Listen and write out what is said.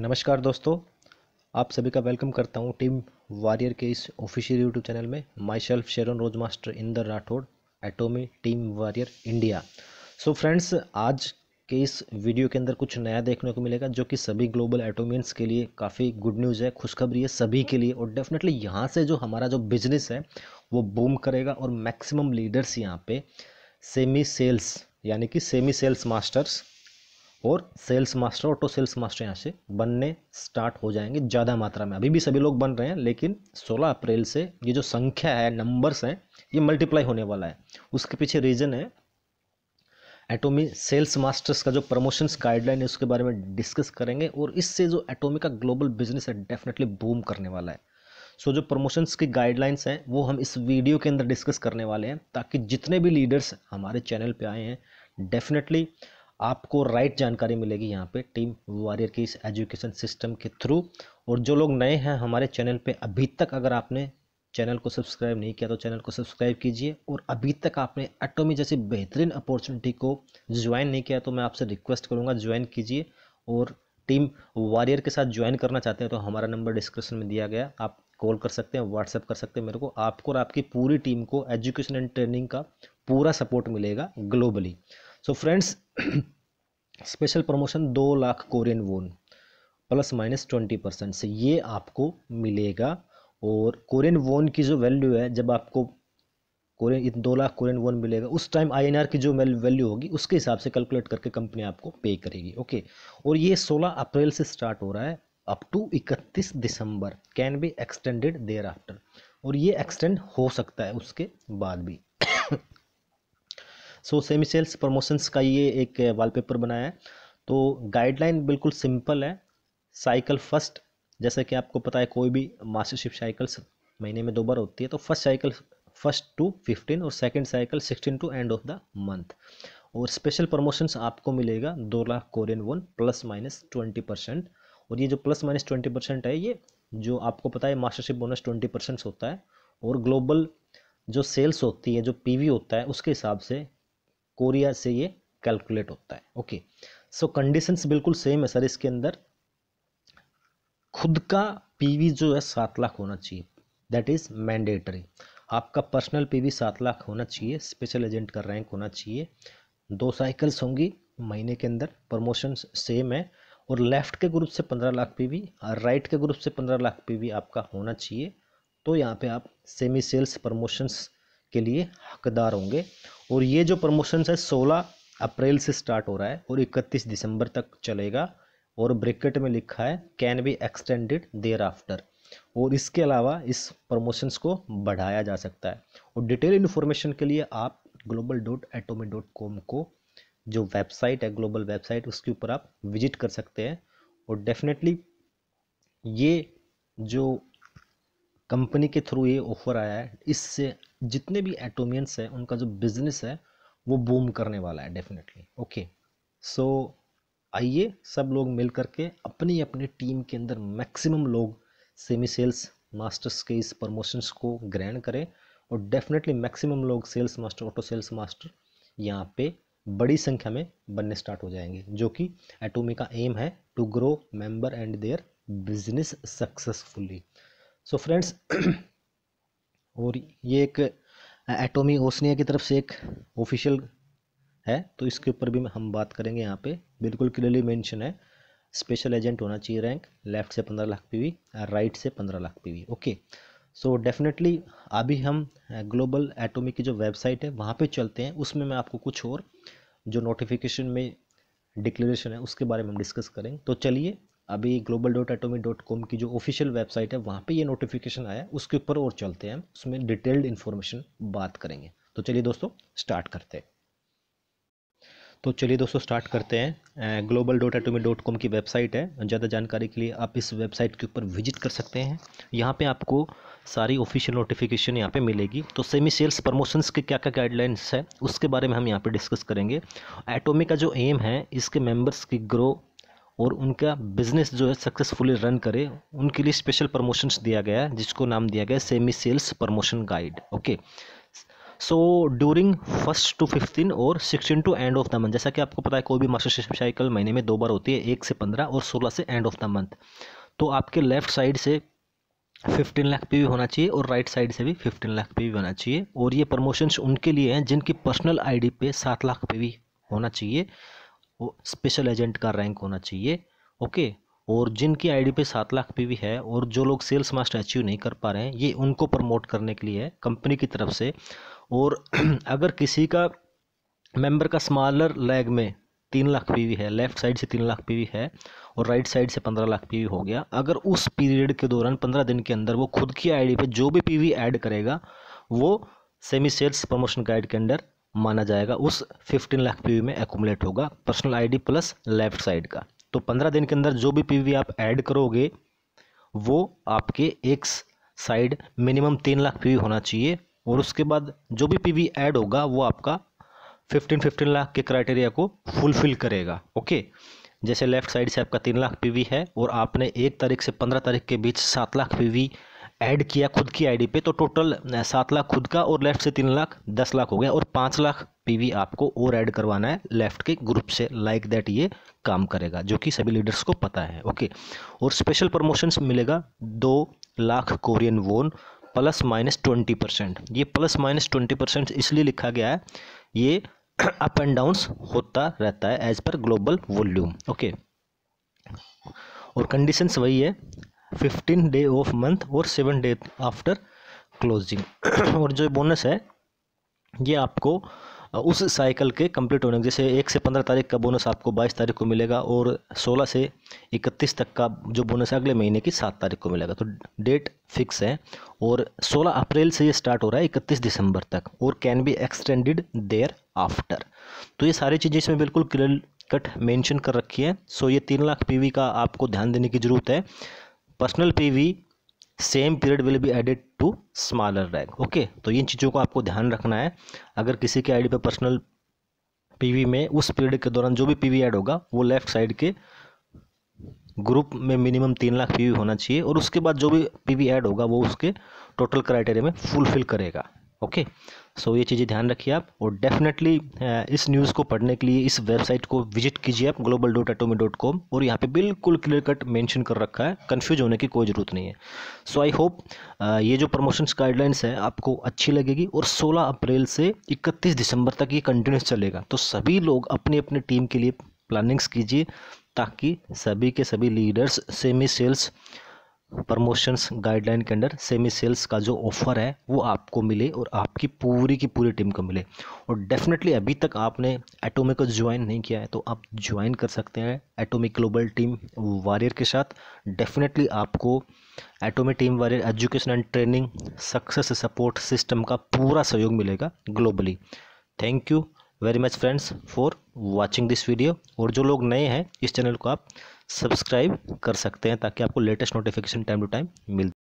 नमस्कार दोस्तों आप सभी का वेलकम करता हूँ टीम वारियर के इस ऑफिशियल यूट्यूब चैनल में myself Sharon Rose master Inder Rathore Atomy team warrior India so friends आज के इस वीडियो के अंदर कुछ नया देखने को मिलेगा जो कि सभी ग्लोबल एटोमियंस के लिए काफ़ी गुड न्यूज़ है खुशखबरी है सभी के लिए और डेफिनेटली यहाँ से जो हमारा जो बिजनेस है वो बूम करेगा और मैक्सिमम लीडर्स यहाँ पे सेमी सेल्स यानी कि सेमी सेल्स मास्टर्स और sales master auto sales master यहाँ से बनने स्टार्ट हो जाएंगे ज़्यादा मात्रा में अभी भी सभी लोग बन रहे हैं लेकिन 16 अप्रैल से ये जो संख्या है नंबर्स हैं ये मल्टीप्लाई होने वाला है उसके पीछे रीज़न है एटोमी सेल्स मास्टर्स का जो प्रमोशंस गाइडलाइन है उसके बारे में डिस्कस करेंगे और इससे जो एटोमी का ग्लोबल बिजनेस है डेफिनेटली बूम करने वाला है सो so, जो प्रमोशंस की गाइडलाइंस हैं वो हम इस वीडियो के अंदर डिस्कस करने वाले हैं ताकि जितने भी लीडर्स हमारे चैनल पर आए हैं डेफिनेटली आपको राइट जानकारी मिलेगी यहाँ पे टीम वॉरियर की इस एजुकेशन सिस्टम के थ्रू और जो लोग नए हैं हमारे चैनल पे अभी तक अगर आपने चैनल को सब्सक्राइब नहीं किया तो चैनल को सब्सक्राइब कीजिए और अभी तक आपने एटोमी जैसी बेहतरीन अपॉर्चुनिटी को ज्वाइन नहीं किया तो मैं आपसे रिक्वेस्ट करूँगा ज्वाइन कीजिए और टीम वॉरियर के साथ ज्वाइन करना चाहते हैं तो हमारा नंबर डिस्क्रिप्शन में दिया गया आप कॉल कर सकते हैं व्हाट्सअप कर सकते हैं मेरे को आपको और आपकी पूरी टीम को एजुकेशन एंड ट्रेनिंग का पूरा सपोर्ट मिलेगा globally so friends special promotion दो lakh Korean won plus minus twenty percent से ये आपको मिलेगा और कोरियन वोन की जो वैल्यू है जब आपको कोरियन दो लाख कोरियन वोन मिलेगा उस टाइम आईएनआर की जो वैल्यू होगी उसके हिसाब से कैलकुलेट करके कंपनी आपको पे करेगी ओके और ये 16 अप्रैल से स्टार्ट हो रहा है अप टू 31 दिसंबर can be extended thereafter और ये एक्सटेंड हो सकता है उसके बाद भी सो सेमी सेल्स प्रमोशंस का ये एक वॉलपेपर बनाया है तो गाइडलाइन बिल्कुल सिंपल है साइकिल फर्स्ट जैसा कि आपको पता है कोई भी मास्टरशिप साइकिल्स महीने में दो बार होती है तो first cycle first to fifteen और second cycle sixteen to end of the month और स्पेशल प्रमोशंस आपको मिलेगा दो lakh Korean won plus minus twenty percent और ये जो प्लस माइनस ट्वेंटी परसेंट है ये जो आपको पता है मास्टरशिप बोनस ट्वेंटी परसेंट होता है और ग्लोबल जो सेल्स होती है जो पीवी होता है उसके हिसाब से कोरिया से ये कैलकुलेट होता है ओके सो कंडीशंस बिल्कुल सेम है सर इसके अंदर खुद का पीवी जो है सात लाख होना चाहिए दैट इज़ मैंडेटरी आपका पर्सनल पीवी सात लाख होना चाहिए स्पेशल एजेंट का रैंक होना चाहिए दो साइकिल्स होंगी महीने के अंदर प्रमोशन सेम है और लेफ्ट के ग्रुप से पंद्रह लाख पीवी और राइट के ग्रुप से पंद्रह लाख पीवी आपका होना चाहिए तो यहाँ पे आप सेमी सेल्स प्रमोशंस के लिए हकदार होंगे और ये जो प्रमोशन है सोलह अप्रैल से स्टार्ट हो रहा है और इकतीस दिसंबर तक चलेगा और ब्रैकेट में लिखा है can be extended thereafter और इसके अलावा इस प्रमोशंस को बढ़ाया जा सकता है और डिटेल इन्फॉर्मेशन के लिए आप global dot Atomy dot com को जो वेबसाइट है ग्लोबल वेबसाइट उसके ऊपर आप विजिट कर सकते हैं और डेफिनेटली ये जो कंपनी के थ्रू ये ऑफ़र आया है इससे जितने भी एटोमियंस हैं उनका जो बिज़नेस है वो बूम करने वाला है डेफिनेटली ओके सो आइए सब लोग मिल करके अपनी अपनी टीम के अंदर मैक्सिमम लोग सेमी सेल्स मास्टर्स के इस प्रमोशंस को ग्रहण करें और डेफिनेटली मैक्सिमम लोग sales master auto sales master यहाँ पे बड़ी संख्या में बनने स्टार्ट हो जाएंगे जो कि एटोमी का एम है to grow member and their business successfully so so friends और ये एक एटोमी ओसनिया की तरफ से एक ऑफिशियल है तो इसके ऊपर भी हम बात करेंगे यहाँ पे बिल्कुल क्लियरली मेंशन है स्पेशल एजेंट होना चाहिए रैंक लेफ्ट से पंद्रह लाख पीवी राइट से पंद्रह lakh PV okay so definitely अभी हम ग्लोबल एटोमी की जो वेबसाइट है वहाँ पे चलते हैं उसमें मैं आपको कुछ और जो नोटिफिकेशन में डिक्लेरेशन है उसके बारे में हम डिस्कस करेंगे तो चलिए अभी global dot Atomy dot com की जो ऑफिशियल वेबसाइट है वहाँ पे ये नोटिफिकेशन आया है उसके ऊपर और चलते हैं उसमें डिटेल्ड इन्फॉर्मेशन बात करेंगे तो चलिए दोस्तों स्टार्ट करते हैं तो चलिए दोस्तों स्टार्ट करते हैं global dot Atomy dot com की वेबसाइट है ज़्यादा जानकारी के लिए आप इस वेबसाइट के ऊपर विजिट कर सकते हैं यहाँ पर आपको सारी ऑफिशियल नोटिफिकेशन यहाँ पे मिलेगी तो सेमी सेल्स प्रमोशंस के क्या क्या गाइडलाइंस है उसके बारे में हम यहाँ पे डिस्कस करेंगे एटोमी का जो एम है इसके मेंबर्स की ग्रो और उनका बिजनेस जो है सक्सेसफुली रन करे उनके लिए स्पेशल प्रमोशंस दिया गया है जिसको नाम दिया गया semi sales promotion guide okay so during first to fifteen और sixteen to end of the month जैसा कि आपको पता है कोई भी मास्टर साइकिल महीने में दो बार होती है एक से पंद्रह और सोलह से एंड ऑफ द मंथ तो आपके लेफ्ट साइड से फिफ्टीन लाख पे भी होना चाहिए और राइट साइड से भी फिफ्टीन लाख पे भी होना चाहिए और ये प्रमोशंस उनके लिए हैं जिनकी पर्सनल आईडी पे सात लाख पे भी होना चाहिए वो स्पेशल एजेंट का रैंक होना चाहिए ओके और जिनकी आईडी पे सात लाख पी वी है और जो लोग सेल्स मास्टर अचीव नहीं कर पा रहे हैं ये उनको प्रमोट करने के लिए है कंपनी की तरफ से और अगर किसी का मेंबर का स्मॉलर लैग में तीन लाख पी है लेफ्ट साइड से तीन लाख पी है और राइट साइड से पंद्रह लाख पी हो गया अगर उस पीरियड के दौरान पंद्रह दिन के अंदर वो खुद की आई पे जो भी पी ऐड करेगा वो सेमी सेल्स प्रमोशन गाइड के अंडर माना जाएगा उस 15 लाख पीवी में एकुमुलेट होगा personal ID plus left side का तो 15 दिन के अंदर जो भी पीवी आप ऐड करोगे वो आपके एक साइड मिनिमम तीन लाख पीवी होना चाहिए और उसके बाद जो भी पीवी ऐड होगा वो आपका 15 15 लाख के क्राइटेरिया को फुलफिल करेगा ओके जैसे लेफ्ट साइड से आपका तीन लाख पी है और आपने एक तारीख से पंद्रह तारीख के बीच सात लाख पी ऐड किया खुद की आईडी पे तो टोटल सात लाख खुद का और लेफ्ट से तीन लाख दस लाख हो गया और पाँच लाख पीवी आपको और ऐड करवाना है लेफ्ट के ग्रुप से लाइक like दैट ये काम करेगा जो कि सभी लीडर्स को पता है ओके और स्पेशल प्रमोशंस मिलेगा दो lakh Korean won plus minus twenty percent ये प्लस माइनस ट्वेंटी परसेंट इसलिए लिखा गया है ये अप एंड डाउन्स होता रहता है एज पर ग्लोबल वॉल्यूम ओके और कंडीशंस वही है फिफ्टीन डे ऑफ मंथ और सेवन डे आफ्टर क्लोजिंग और जो बोनस है ये आपको उस साइकिल के कंप्लीट होने जैसे एक से पंद्रह तारीख का बोनस आपको बाईस तारीख को मिलेगा और सोलह से इकतीस तक का जो बोनस है अगले महीने की सात तारीख को मिलेगा तो डेट फिक्स है और सोलह अप्रैल से ये स्टार्ट हो रहा है इकतीस दिसंबर तक और can be extended thereafter तो ये सारी चीज़ें इसमें बिल्कुल क्लियर कट मेंशन कर रखी है सो ये तीन लाख पीवी का आपको ध्यान देने की ज़रूरत है personal P V same period will be added to smaller rank okay तो इन चीज़ों को आपको ध्यान रखना है अगर किसी के आईडी पे पर्सनल पीवी में उस पीरियड के दौरान जो भी पीवी ऐड होगा वो लेफ्ट साइड के ग्रुप में मिनिमम तीन लाख पीवी होना चाहिए और उसके बाद जो भी पीवी ऐड होगा वो उसके टोटल क्राइटेरिया में फुलफिल करेगा ओके सो ये चीज़ें ध्यान रखिए आप और डेफिनेटली इस न्यूज़ को पढ़ने के लिए इस वेबसाइट को विजिट कीजिए आप global dot Atomy dot com और यहाँ पे बिल्कुल क्लियर कट मेंशन कर रखा है कंफ्यूज होने की कोई ज़रूरत नहीं है सो आई होप ये जो प्रमोशंस गाइडलाइंस है आपको अच्छी लगेगी और सोलह अप्रैल से इकतीस दिसंबर तक ये कंटिन्यूस चलेगा तो सभी लोग अपनी अपनी टीम के लिए प्लानिंग्स कीजिए ताकि सभी के सभी leaders semi sales promotions guideline के अंडर सेमी सेल्स का जो ऑफर है वो आपको मिले और आपकी पूरी की पूरी टीम को मिले और डेफिनेटली अभी तक आपने एटोमी को ज्वाइन नहीं किया है तो आप ज्वाइन कर सकते हैं एटोमिक ग्लोबल टीम वारियर के साथ डेफिनेटली आपको Atomic team warrior education and training success support system का पूरा सहयोग मिलेगा globally thank you very much friends for watching this video और जो लोग नए हैं इस चैनल को आप सब्सक्राइब कर सकते हैं ताकि आपको latest notification time to time mill